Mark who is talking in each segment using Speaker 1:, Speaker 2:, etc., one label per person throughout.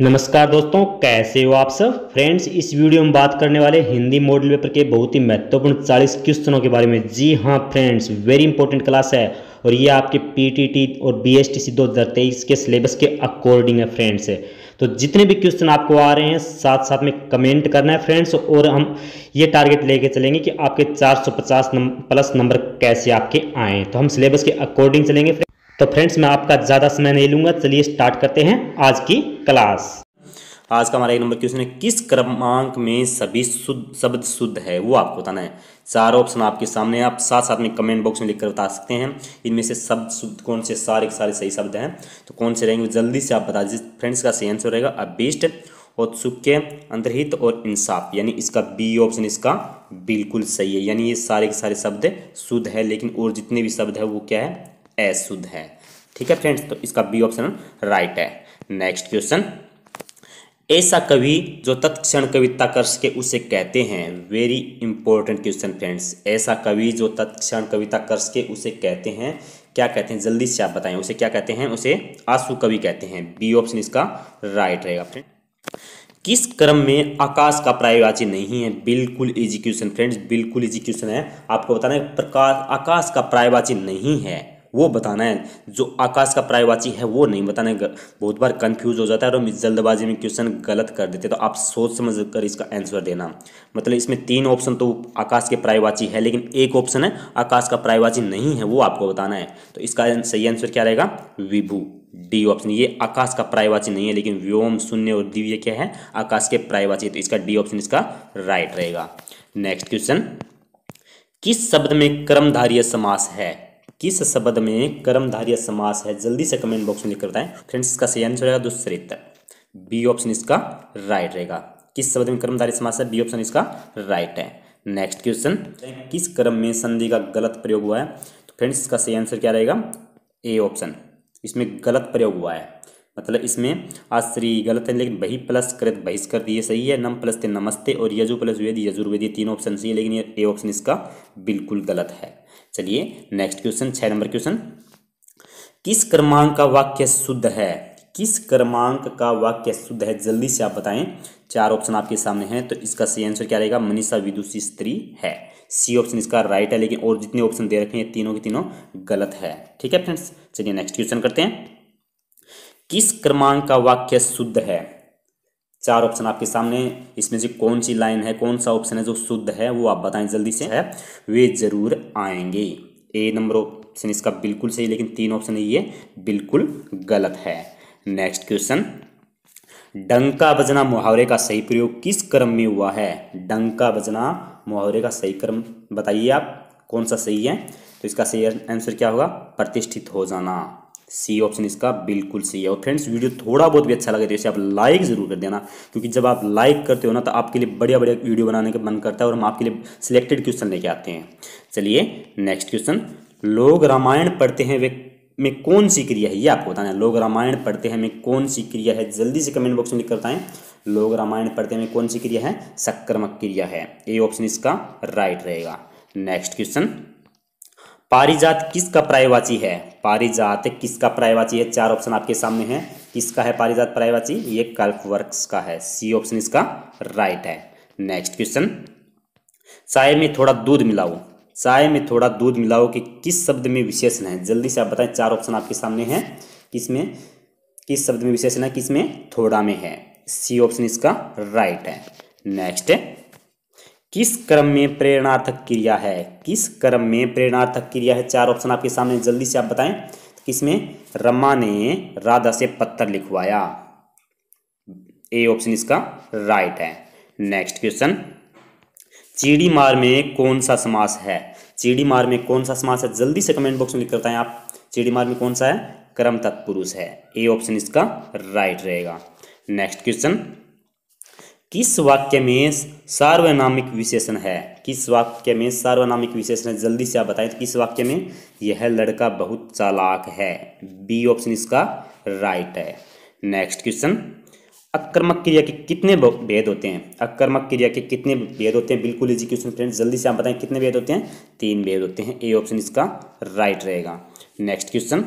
Speaker 1: नमस्कार दोस्तों कैसे हो आप सब फ्रेंड्स इस वीडियो में बात करने वाले हिंदी मॉडल पेपर के बहुत ही महत्वपूर्ण 40 क्वेश्चनों के बारे में जी हाँ फ्रेंड्स वेरी इंपॉर्टेंट क्लास है और ये आपके पीटीटी और बीएसटीसी टी के सिलेबस के अकॉर्डिंग है फ्रेंड्स तो जितने भी क्वेश्चन आपको आ रहे हैं साथ साथ में कमेंट करना है फ्रेंड्स और हम ये टारगेट लेके चलेंगे कि आपके चार प्लस नंबर कैसे आपके आए तो हम सिलेबस के अकॉर्डिंग चलेंगे तो फ्रेंड्स मैं आपका ज़्यादा समय नहीं लूँगा चलिए स्टार्ट करते हैं आज की क्लास आज का हमारा एक नंबर क्वेश्चन है किस क्रमांक में सभी शुद्ध शब्द शुद्ध है वो आपको बताना है चार ऑप्शन आपके सामने आप साथ साथ में कमेंट बॉक्स में लिखकर बता सकते हैं इनमें से शब्द शुद्ध कौन से सारे सारे सही शब्द हैं तो कौन से रहेंगे जल्दी से आप बता दीजिए फ्रेंड्स का सही आंसर रहेगा अबिष्ट सुख्य अंतरहित और इंसाफ यानी इसका बी ऑप्शन इसका बिल्कुल सही है यानी ये सारे के सारे शब्द शुद्ध है लेकिन और जितने भी शब्द है वो क्या है अशुद्ध है ठीक है फ्रेंड्स तो इसका बी ऑप्शन राइट है नेक्स्ट क्वेश्चन ऐसा कवि जो तत्क्षण कविता कर सके उसे कहते हैं वेरी इंपॉर्टेंट क्वेश्चन फ्रेंड्स ऐसा कवि जो तत्क्षण कविता कर सके उसे कहते हैं क्या कहते हैं जल्दी से आप बताएं उसे क्या कहते हैं उसे आंसू कवि कहते हैं बी ऑप्शन इसका राइट रहेगा फ्रेंड किस क्रम में आकाश का प्रायवाची नहीं है बिल्कुल इजी क्वेश्चन फ्रेंड्स बिल्कुल इजी क्वेश्चन है आपको बताना है प्रकाश आकाश का प्रायवाची नहीं है वो बताना है जो आकाश का प्रायवाची है वो नहीं बताना है बहुत बार कंफ्यूज हो जाता है और जल्दबाजी में क्वेश्चन गलत कर देते तो आप सोच समझ कर इसका आंसर देना मतलब इसमें तीन ऑप्शन तो आकाश के प्रायवाची है लेकिन एक ऑप्शन है आकाश का प्रायवाची नहीं है वो आपको बताना है तो इसका सही आंसर क्या रहेगा विभू डी ऑप्शन ये आकाश का प्रायवाची नहीं है लेकिन व्योम शून्य और दिव्य क्या है आकाश के प्रायवाची तो इसका डी ऑप्शन इसका राइट रहेगा नेक्स्ट क्वेश्चन किस शब्द में कर्मधारीय समास है किस शब्द में कर्मधार्य समास है जल्दी से कमेंट बॉक्स में लिखकर बताएं फ्रेंड्स इसका सही आंसर रहेगा दूसरे उत्तर बी ऑप्शन इसका राइट रहेगा किस शब्द में कर्मधार्य समास है बी ऑप्शन इसका राइट है नेक्स्ट क्वेश्चन किस क्रम में संधि का गलत प्रयोग हुआ है तो फ्रेंड्स इसका सही आंसर क्या रहेगा ए ऑप्शन इसमें गलत प्रयोग हुआ है मतलब इसमें आश्री गलत है लेकिन बही प्लस कृत बहिष्कर ये सही है नम प्लस थे नमस्ते और यजु प्लस वेद यजुर्वेदी तीनों ऑप्शन सही है लेकिन ये ए ऑप्शन इसका बिल्कुल गलत है चलिए नेक्स्ट क्वेश्चन छः नंबर क्वेश्चन किस क्रमांक का वाक्य शुद्ध है किस क्रमांक का वाक्य शुद्ध है जल्दी से आप बताएं चार ऑप्शन आपके सामने हैं तो इसका सही आंसर क्या रहेगा मनीषा विदुषी स्त्री है सी ऑप्शन इसका राइट है लेकिन और जितने ऑप्शन दे रखे हैं तीनों के तीनों गलत है ठीक है फ्रेंड्स चलिए नेक्स्ट क्वेश्चन करते हैं किस क्रमांक का वाक्य शुद्ध है चार ऑप्शन आपके सामने इसमें से कौन सी लाइन है कौन सा ऑप्शन है जो शुद्ध है वो आप बताएं जल्दी से है वे जरूर आएंगे ए नंबर ऑप्शन इसका बिल्कुल सही लेकिन तीन ऑप्शन ये बिल्कुल गलत है नेक्स्ट क्वेश्चन डंका बजना मुहावरे का सही प्रयोग किस क्रम में हुआ है डंका बजना मुहावरे का सही क्रम बताइए आप कौन सा सही है तो इसका सही आंसर क्या होगा प्रतिष्ठित हो जाना सी ऑप्शन इसका बिल्कुल सही है और फ्रेंड्स वीडियो थोड़ा बहुत भी अच्छा लगे तो इसे आप लाइक ज़रूर कर देना क्योंकि जब आप लाइक करते हो ना तो आपके लिए बढ़िया बढ़िया वीडियो बनाने का मन करता है और हम आपके लिए सिलेक्टेड क्वेश्चन लेके आते हैं चलिए नेक्स्ट क्वेश्चन लोग रामायण पढ़ते हैं वे में कौन सी क्रिया है ये आपको बताना है लोग रामायण पढ़ते हैं में कौन सी क्रिया है जल्दी से कमेंट बॉक्स में लिख कर बताएं लोग रामायण पढ़ते हैं में कौन सी क्रिया है सक्रमक क्रिया है ए ऑप्शन इसका राइट रहेगा नेक्स्ट क्वेश्चन पारिजात किसका प्रायवाची है पारिजात किसका प्रायवाची है चार ऑप्शन आपके सामने हैं किसका है पारिजात प्रायवाची ये कल्प वर्क्स का है सी ऑप्शन इसका राइट है नेक्स्ट क्वेश्चन चाय में थोड़ा दूध मिलाओ चाय में थोड़ा दूध मिलाओ कि किस शब्द में विशेषण है जल्दी से आप बताएं चार ऑप्शन आपके सामने हैं किसमें किस शब्द में विशेषण है किसमें थोड़ा में है सी ऑप्शन इसका राइट है नेक्स्ट है किस क्रम में प्रेरणार्थक क्रिया है किस क्रम में प्रेरणार्थक क्रिया है चार ऑप्शन आपके सामने जल्दी से आप बताएं तो किसमें रमा ने राधा से पत्थर लिखवाया ए ऑप्शन इसका राइट है नेक्स्ट क्वेश्चन चीड़ी मार में कौन सा समास है चीड़ी मार में कौन सा समास है जल्दी से कमेंट बॉक्स में लिख करता है आप चीड़ी मार में कौन सा है क्रम तत्पुरुष है ए ऑप्शन इसका राइट रहेगा नेक्स्ट क्वेश्चन किस वाक्य में सार्वनामिक विशेषण है किस वाक्य में सार्वनामिक विशेषण है जल्दी से आप बताएं तो किस वाक्य में यह लड़का बहुत चालाक है बी ऑप्शन इसका राइट है नेक्स्ट क्वेश्चन आक्रमक क्रिया के कितने भेद होते हैं आक्रमक क्रिया के कितने भेद होते हैं बिल्कुल इजी क्वेश्चन फ्रेंड्स जल्दी से आप बताएं कितने भेद होते हैं तीन भेद होते हैं ए ऑप्शन इसका राइट रहेगा नेक्स्ट क्वेश्चन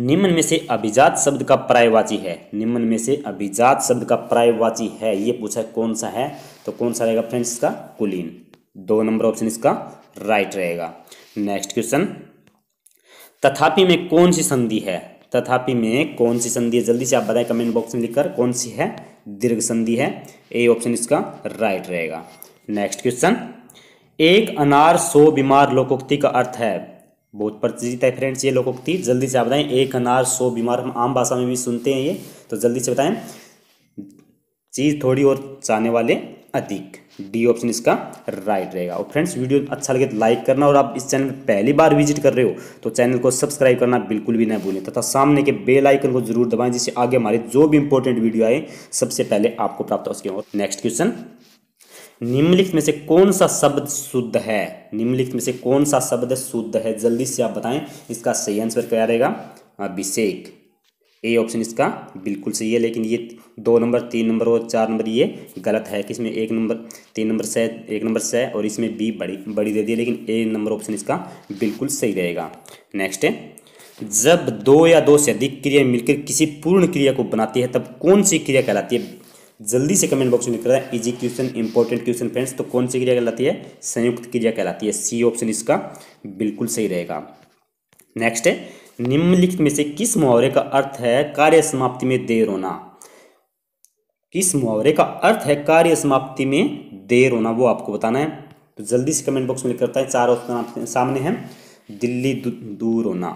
Speaker 1: निम्न में से अभिजात शब्द का प्रायवाची है निम्न में से अभिजात शब्द का प्रायवाची है ये पूछा कौन सा है तो कौन सा रहेगा फ्रेंड्स इसका कुलीन दो नंबर ऑप्शन इसका राइट रहेगा नेक्स्ट क्वेश्चन तथापि में कौन सी संधि है तथापि में कौन सी संधि है जल्दी से आप बताएं कमेंट बॉक्स में लिखकर कौन सी है दीर्घ संधि है ए ऑप्शन इसका राइट रहेगा नेक्स्ट क्वेश्चन एक अनार सो बीमार लोकोक्ति का अर्थ है बहुत प्रचलित है फ्रेंड्स ये लोकोक्ति जल्दी से आप बताएं एक अनार सो बीमार हम आम भाषा में भी सुनते हैं ये तो जल्दी से बताएं चीज़ थोड़ी और चाहने वाले अधिक डी ऑप्शन इसका राइट रहेगा और फ्रेंड्स वीडियो अच्छा लगे तो लाइक करना और आप इस चैनल पहली बार विजिट कर रहे हो तो चैनल को सब्सक्राइब करना बिल्कुल भी ना भूलें तथा सामने के बेल आइकन को जरूर दबाएं जिससे आगे हमारे जो भी इंपॉर्टेंट वीडियो आए सबसे पहले आपको प्राप्त हो सके और नेक्स्ट क्वेश्चन निम्नलिखित में से कौन सा शब्द शुद्ध है निम्नलिखित में से कौन सा शब्द शुद्ध है जल्दी से आप बताएं इसका सही आंसर क्या रहेगा अभिषेक ए ऑप्शन इसका बिल्कुल सही है लेकिन ये दो नंबर तीन नंबर और चार नंबर ये गलत है कि इसमें एक नंबर तीन नंबर से एक नंबर से और इसमें बी बड़ी बड़ी दे दी लेकिन ए नंबर ऑप्शन इसका बिल्कुल सही रहेगा नेक्स्ट है जब दो या दो से अधिक क्रिया मिलकर किसी पूर्ण क्रिया को बनाती है तब कौन सी क्रिया कहलाती है जल्दी से कमेंट बॉक्स में लिख रहा है easy question important question friends तो कौन सी क्रिया कहलाती है संयुक्त क्रिया कहलाती है सी ऑप्शन इसका बिल्कुल सही रहेगा नेक्स्ट है निम्नलिखित में से किस मुहावरे का अर्थ है कार्य समाप्ति में देर होना किस मुहावरे का अर्थ है कार्य समाप्ति में देर होना वो आपको बताना है तो जल्दी से कमेंट बॉक्स में लिख करता है चार ऑप्शन आपके सामने हैं दिल्ली दूर होना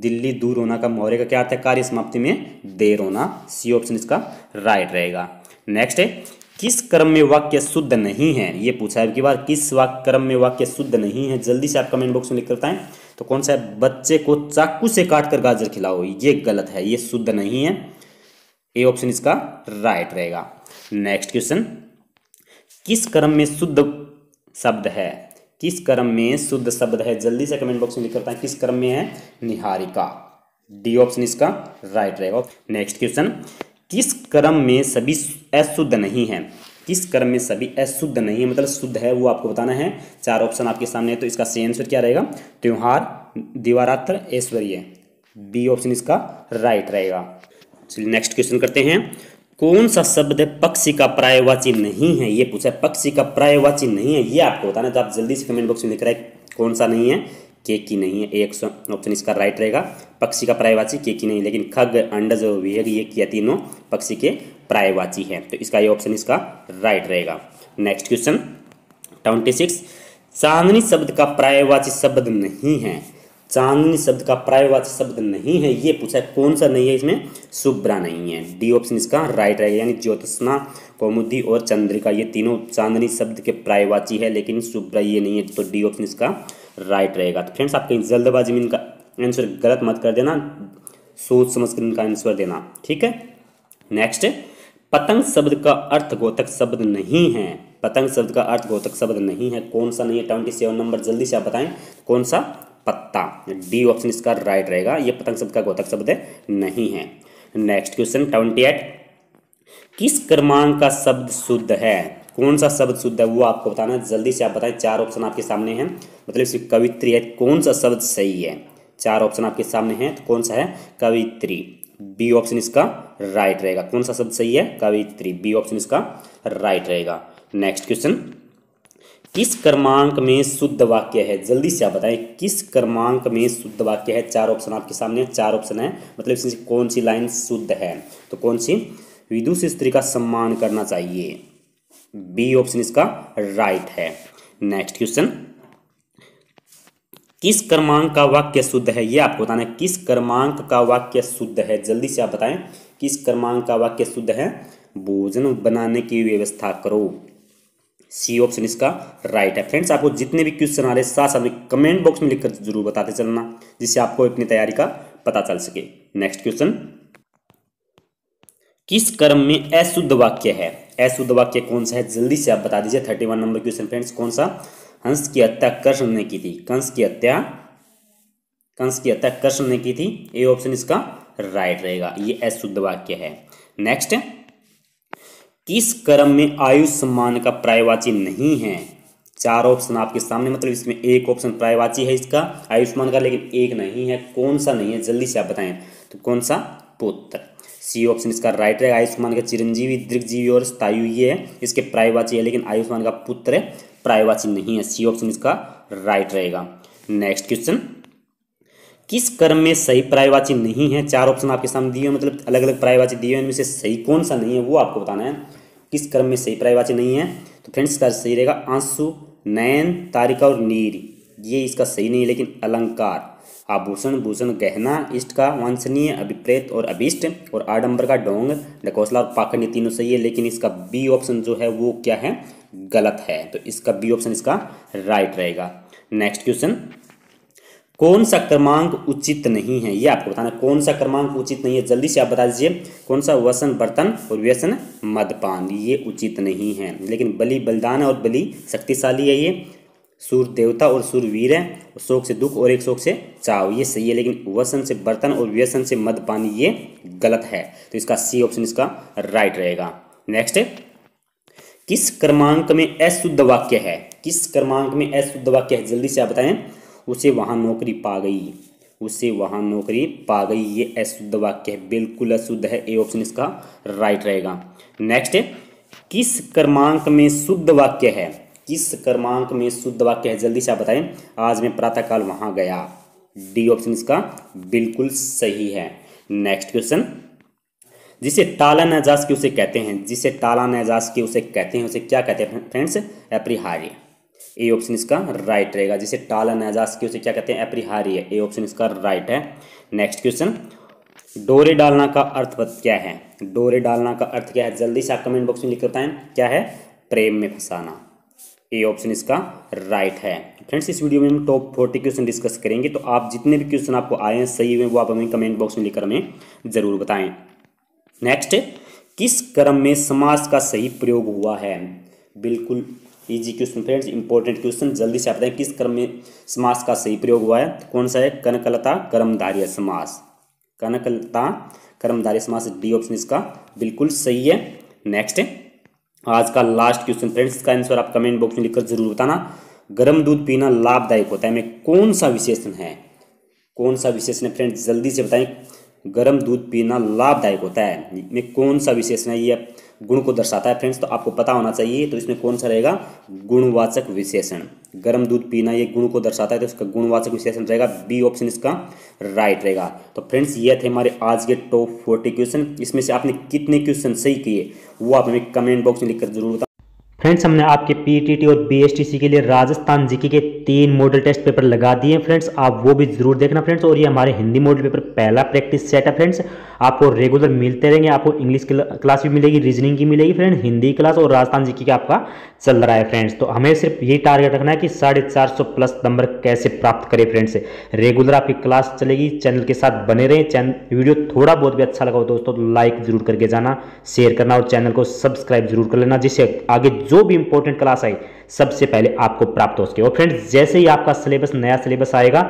Speaker 1: दिल्ली दूर होना का मौर्य का क्या आता है कार्य समाप्ति में देर होना सी ऑप्शन इसका राइट रहेगा नेक्स्ट है किस क्रम में वाक्य शुद्ध नहीं है ये पूछा है की बार किस वाक्य क्रम में वाक्य शुद्ध नहीं है जल्दी से आप कमेंट बॉक्स में लिख करता है तो कौन सा है बच्चे को चाकू से काट कर गाजर खिलाओ ये गलत है ये शुद्ध नहीं है ए ऑप्शन इसका राइट रहेगा नेक्स्ट क्वेश्चन किस क्रम में शुद्ध शब्द है किस क्रम में शुद्ध शब्द है जल्दी से कमेंट बॉक्स में लिख करता है किस क्रम में है निहारिका डी ऑप्शन इसका राइट रहेगा नेक्स्ट क्वेश्चन किस क्रम में सभी अशुद्ध नहीं है किस क्रम में सभी अशुद्ध नहीं है मतलब शुद्ध है वो आपको बताना है चार ऑप्शन आपके सामने है तो इसका सही आंसर क्या रहेगा त्यौहार दिवारात्र ऐश्वर्य बी ऑप्शन इसका राइट रहेगा चलिए नेक्स्ट क्वेश्चन करते हैं कौन सा शब्द है पक्षी का प्रायवाची नहीं है ये पूछा पक्षी का प्रायवाची नहीं है ये आपको बताना तो आप जल्दी से कमेंट बॉक्स में लिख रहे कौन सा नहीं है केकी नहीं है एक ऑप्शन इसका राइट रहेगा पक्षी का प्रायवाची केकी नहीं लेकिन खग अंड और वेग ये किया तीनों पक्षी के प्रायवाची है तो इसका ये ऑप्शन इसका राइट रहेगा नेक्स्ट क्वेश्चन ट्वेंटी सिक्स चांदनी शब्द का प्रायवाची शब्द नहीं है चांदनी शब्द का प्रायवाची शब्द नहीं है ये पूछा है कौन सा नहीं है इसमें शुभ्रा नहीं है डी ऑप्शन इसका राइट रहेगा यानी ज्योत्सना कौमुदी और चंद्रिका ये तीनों चांदनी शब्द के प्रायवाची है लेकिन शुभ्रा ये नहीं है तो डी ऑप्शन इसका राइट रहेगा तो फ्रेंड्स आप कहीं जल्दबाजी में इनका आंसर गलत मत कर देना सोच समझ कर इनका आंसर देना ठीक है नेक्स्ट पतंग शब्द का अर्थ गोतक शब्द नहीं है पतंग शब्द का अर्थ गोतक शब्द नहीं है कौन सा नहीं है ट्वेंटी सेवन नंबर जल्दी से आप बताएं कौन सा पत्ता डी ऑप्शन इसका राइट रहेगा ये पतंग शब्द का गोतक शब्द नहीं है नेक्स्ट क्वेश्चन ट्वेंटी एट किस क्रमांक का शब्द शुद्ध है कौन सा शब्द शुद्ध है वो आपको बताना है जल्दी से आप बताएं चार ऑप्शन आपके सामने हैं मतलब इसकी कवित्री है कौन सा शब्द सही है चार ऑप्शन आपके सामने हैं तो कौन सा है कवित्री बी ऑप्शन इसका राइट रहेगा कौन सा शब्द सही है कवित्री बी ऑप्शन इसका राइट रहेगा नेक्स्ट क्वेश्चन किस क्रमांक में शुद्ध वाक्य है जल्दी से आप बताएं किस क्रमांक में शुद्ध वाक्य है चार ऑप्शन आपके सामने चार ऑप्शन है मतलब इसमें कौन सी लाइन शुद्ध है तो कौन सी विदुष स्त्री का सम्मान करना चाहिए बी ऑप्शन इसका राइट है नेक्स्ट क्वेश्चन किस क्रमांक का वाक्य शुद्ध है यह आपको बताना है किस क्रमांक का वाक्य शुद्ध है जल्दी से आप बताएं किस क्रमांक का वाक्य शुद्ध है भोजन बनाने की व्यवस्था करो सी ऑप्शन इसका राइट है फ्रेंड्स आपको जितने भी क्वेश्चन आ रहे हैं साथ साथ में कमेंट बॉक्स में लिखकर जरूर बताते चलना जिससे आपको अपनी तैयारी का पता चल सके नेक्स्ट क्वेश्चन किस क्रम में अशुद्ध वाक्य है अशुद्ध वाक्य कौन सा है जल्दी से आप बता दीजिए thirty one number question friends कौन सा हंस की हत्या कृष्ण ने की थी कंस की हत्या कंस की हत्या कृष्ण ने की थी ए ऑप्शन इसका राइट रहेगा ये अशुद्ध वाक्य है नेक्स्ट किस क्रम में आयु सम्मान का प्रायवाची नहीं है चार ऑप्शन आपके सामने मतलब इसमें एक ऑप्शन प्रायवाची है इसका आयुष्मान का लेकिन एक नहीं है कौन सा नहीं है जल्दी से आप बताएं तो कौन सा पुत्र सी ऑप्शन इसका राइट है आयुष्मान का चिरंजीवी दीर्घजीवी और स्थायु ये है इसके प्रायवाची है लेकिन आयुष्मान का पुत्र प्रायवाची नहीं है सी ऑप्शन इसका राइट रहेगा नेक्स्ट क्वेश्चन किस कर्म में सही प्रायवाची नहीं है चार ऑप्शन आपके सामने दिए मतलब अलग अलग प्रायवाची दिए हैं इनमें से सही कौन सा नहीं है वो आपको बताना है किस कर्म में सही प्रायवाची नहीं है तो फ्रेंड्स इसका सही रहेगा आंसू नयन तारिका और नीर ये इसका सही नहीं है लेकिन अलंकार आभूषण भूषण गहना इष्ट का वांछनीय अभिप्रेत और अभिष्ट और आडम्बर का डोंग डकोसला और पाखंड ये तीनों सही है लेकिन इसका बी ऑप्शन जो है वो क्या है गलत है तो इसका बी ऑप्शन इसका राइट रहेगा नेक्स्ट क्वेश्चन कौन सा क्रमांक उचित नहीं है ये आपको बताना कौन सा क्रमांक उचित नहीं है जल्दी से आप बता दीजिए कौन सा वसन बर्तन और व्यसन मदपान ये उचित नहीं है लेकिन बलि बलिदान और बलि शक्तिशाली है ये सूर्य देवता और सूर्य वीर है शोक से दुख और एक शोक से चाव ये सही है लेकिन वसन से बर्तन और व्यसन से पानी ये गलत है तो इसका सी ऑप्शन इसका राइट रहेगा नेक्स्ट किस क्रमांक में अशुद्ध वाक्य है किस क्रमांक में अशुद्ध वाक्य है जल्दी से आप बताएं उसे वहाँ नौकरी पा गई उसे वहाँ नौकरी पा गई ये अशुद्ध वाक्य है बिल्कुल अशुद्ध है ए ऑप्शन इसका राइट रहेगा नेक्स्ट किस क्रमांक में शुद्ध वाक्य है किस क्रमांक में शुद्ध वाक्य है जल्दी से आप बताएं आज मैं प्रातःकाल वहां गया डी ऑप्शन इसका बिल्कुल सही है नेक्स्ट क्वेश्चन जिसे ताला नजाज के उसे कहते हैं जिसे ताला नजाज के उसे कहते हैं उसे क्या कहते हैं फ्रेंड्स अपरिहार्य ए ऑप्शन इसका राइट रहेगा जिसे टाला नजाज की उसे क्या कहते हैं अपरिहार्य है ए ऑप्शन इसका राइट है नेक्स्ट क्वेश्चन डोरे डालना का अर्थ क्या है डोरे डालना का अर्थ क्या है जल्दी से आप कमेंट बॉक्स में लिख बताएं क्या है प्रेम में फंसाना ए ऑप्शन इसका राइट है फ्रेंड्स इस वीडियो में हम टॉप फोर्टी क्वेश्चन डिस्कस करेंगे तो आप जितने भी क्वेश्चन आपको आए हैं सही हुए वो आप हमें कमेंट बॉक्स में लिखकर हमें ज़रूर बताएं नेक्स्ट किस क्रम में समास का सही प्रयोग हुआ है बिल्कुल easy question friends important question जल्दी से आप बताएं किस क्रम में समास का सही प्रयोग हुआ है कौन सा है कनकलता कर्मधार्य समास कनकलता कर्मधार्य समास डी ऑप्शन इसका बिल्कुल सही है नेक्स्ट आज का लास्ट क्वेश्चन फ्रेंड्स इसका आंसर आप कमेंट बॉक्स में लिखकर जरूर बताना गर्म दूध पीना लाभदायक होता है में कौन सा विशेषण है कौन सा विशेषण है फ्रेंड्स जल्दी से बताएं गर्म दूध पीना लाभदायक होता है में कौन सा विशेषण है ये गुण को दर्शाता है फ्रेंड्स तो आपको पता होना चाहिए तो इसमें कौन सा रहेगा गुणवाचक विशेषण गर्म दूध पीना ये गुण को दर्शाता है तो इसका गुणवाचक विशेषण रहेगा बी ऑप्शन इसका राइट रहेगा तो फ्रेंड्स ये थे हमारे आज के टॉप फोर्टी क्वेश्चन इसमें से आपने कितने क्वेश्चन सही किए वो आप हमें कमेंट बॉक्स में लिखकर जरूर फ्रेंड्स हमने आपके पीटीटी e और बीएसटीसी के लिए राजस्थान जीके के तीन मॉडल टेस्ट पेपर लगा दिए हैं फ्रेंड्स आप वो भी जरूर देखना फ्रेंड्स और ये हमारे हिंदी मॉडल पेपर पहला प्रैक्टिस सेट है फ्रेंड्स आपको रेगुलर मिलते रहेंगे आपको इंग्लिश क्लास भी मिलेगी रीजनिंग की मिलेगी फ्रेंड हिंदी क्लास और राजस्थान जी का आपका चल रहा है फ्रेंड्स तो हमें सिर्फ ये टारगेट रखना है कि साढ़े चार सौ प्लस नंबर कैसे प्राप्त करें फ्रेंड्स रेगुलर आपकी क्लास चलेगी चैनल के साथ बने रहें चैनल वीडियो थोड़ा बहुत भी अच्छा लगा हो दोस्तों लाइक तो जरूर करके जाना शेयर करना और चैनल को सब्सक्राइब जरूर कर लेना जिससे आगे जो भी इंपॉर्टेंट क्लास आई सबसे पहले आपको प्राप्त हो सके और फ्रेंड्स जैसे ही आपका सिलेबस नया सिलेबस आएगा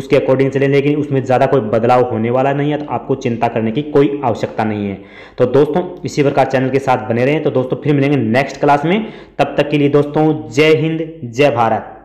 Speaker 1: उसके अकॉर्डिंग चले लेकिन उसमें ज़्यादा कोई बदलाव होने वाला नहीं है तो आपको चिंता करने की कोई आवश्यकता नहीं है तो दोस्तों इसी प्रकार चैनल के साथ बने रहें तो दोस्तों फिर मिलेंगे नेक्स्ट क्लास में तब तक के लिए दोस्तों जय हिंद जय भारत